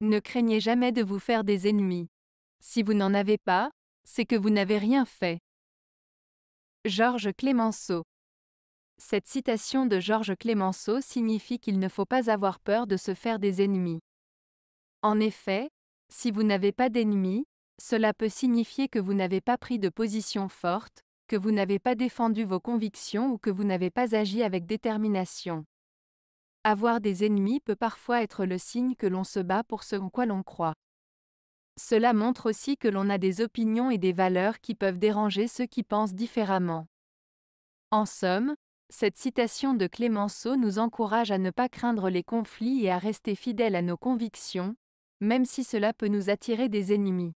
Ne craignez jamais de vous faire des ennemis. Si vous n'en avez pas, c'est que vous n'avez rien fait. Georges Clémenceau Cette citation de Georges Clémenceau signifie qu'il ne faut pas avoir peur de se faire des ennemis. En effet, si vous n'avez pas d'ennemis, cela peut signifier que vous n'avez pas pris de position forte, que vous n'avez pas défendu vos convictions ou que vous n'avez pas agi avec détermination. Avoir des ennemis peut parfois être le signe que l'on se bat pour ce en quoi l'on croit. Cela montre aussi que l'on a des opinions et des valeurs qui peuvent déranger ceux qui pensent différemment. En somme, cette citation de Clémenceau nous encourage à ne pas craindre les conflits et à rester fidèles à nos convictions, même si cela peut nous attirer des ennemis.